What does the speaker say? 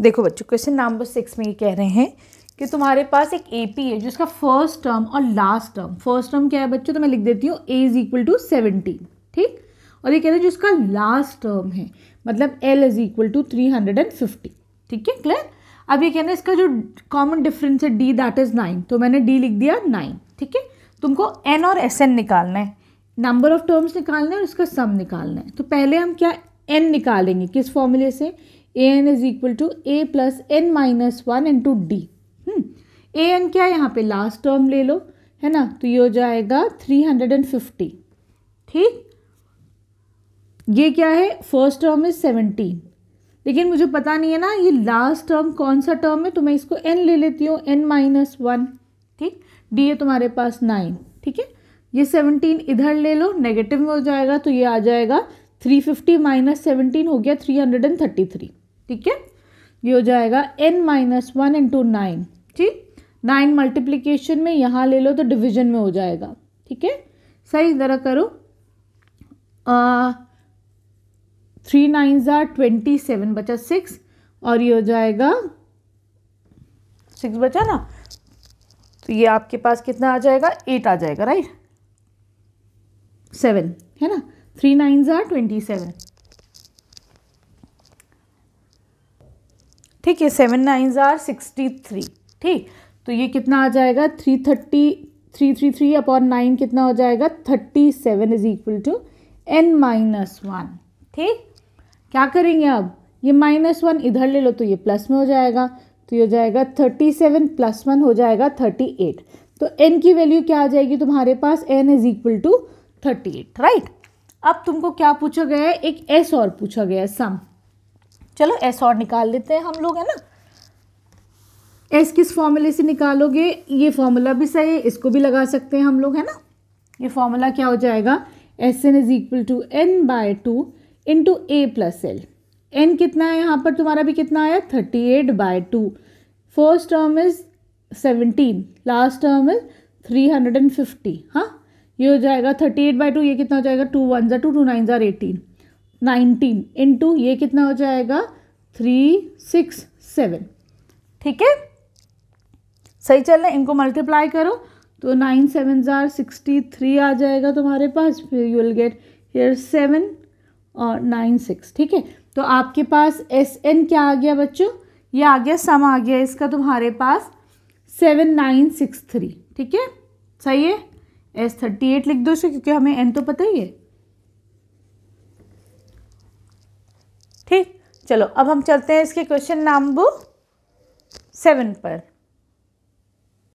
देखो बच्चों question number six में ये कह रहे हैं कि तुम्हारे पास एक ए पी है जिसका फर्स्ट टर्म और लास्ट टर्म फर्स्ट टर्म क्या है बच्चों तो मैं लिख देती हूँ A is equal to seventeen ठीक और ये कह रहे हैं जिसका लास्ट टर्म है मतलब L is equal to three hundred and fifty ठीक है क्लियर अब ये कह रहे हैं इसका जो कॉमन डिफरेंस है डी दैट इज़ नाइन तो मैंने डी लिख दिया नाइन ठीक है तुमको एन और एस एन निकालना है नंबर ऑफ टर्म्स निकालना है और इसका सम निकालना है तो पहले हम क्या एन निकालेंगे किस फॉर्मूले से A N is equal to A plus N minus one two D A N क्या है यहाँ पे लास्ट टर्म ले लो है ना तो ये हो जाएगा थ्री हंड्रेड एंड फिफ्टी ठीक ये क्या है फर्स्ट टर्म इज सेवनटीन लेकिन मुझे पता नहीं है ना ये लास्ट टर्म कौन सा टर्म है तो मैं इसको एन ले लेती हूँ एन माइनस वन ठीक डी है तुम्हारे पास नाइन ठीक है ये सेवनटीन इधर ले लो नेगेटिव में हो जाएगा तो ये आ जाएगा थ्री फिफ्टी माइनस सेवनटीन हो गया three hundred and thirty three ठीक है ये हो जाएगा N minus one into nine ठीक नाइन मल्टीप्लीकेशन में यहाँ ले लो तो डिविजन में हो जाएगा ठीक है सही ज़रा करो थ्री नाइन ज़ार ट्वेंटी सेवन बचा सिक्स और ये हो जाएगा सिक्स बचा ना तो ये आपके पास कितना आ जाएगा एट आ जाएगा राइट सेवन है ना थ्री नाइन ज़ार ट्वेंटी सेवन ठीक है seven nine are sixty three ठीक तो ये कितना आ जाएगा three thirty three three three upon nine कितना हो जाएगा thirty seven is equal to N minus one ठीक क्या करेंगे अब ये माइनस वन इधर ले लो तो ये प्लस में हो जाएगा तो ये हो जाएगा थर्टी सेवन प्लस वन हो जाएगा थर्टी एट तो एन की वैल्यू क्या आ जाएगी तुम्हारे पास N is equal to thirty eight right अब तुमको क्या पूछा गया है एक एस और पूछा गया है सम चलो एस और निकाल लेते हैं हम लोग है ना एस किस फॉर्मूले से निकालोगे ये फॉर्मूला भी सही है इसको भी लगा सकते हैं हम लोग है ना ये फॉर्मूला क्या हो जाएगा S N is equal to N by two into A plus L N कितना है यहाँ पर तुम्हारा भी कितना आया thirty eight by two first term is seventeen last term is three hundred and fifty हाँ ये हो जाएगा थर्टी एट बाई टू ये कितना हो जाएगा टू वन ज़ा टू टू नाइन ज़ार एटीन नाइनटीन इंटू ये कितना हो जाएगा थ्री सिक्स सेवन ठीक है सही चल रहा है इनको मल्टीप्लाई करो तो नाइन सेवन ज़ार सिक्सटी थ्री आ जाएगा तुम्हारे पास फिर you will get here seven और नाइन सिक्स ठीक है तो आपके पास एस एन क्या आ गया बच्चों ये आ गया सम आ गया इसका तुम्हारे पास सेवन नाइन सिक्स थ्री ठीक है सही है एस थर्टी एट लिख दो क्योंकि हमें एन तो पता ही है चलो अब हम चलते हैं इसके क्वेश्चन नंबर सेवन पर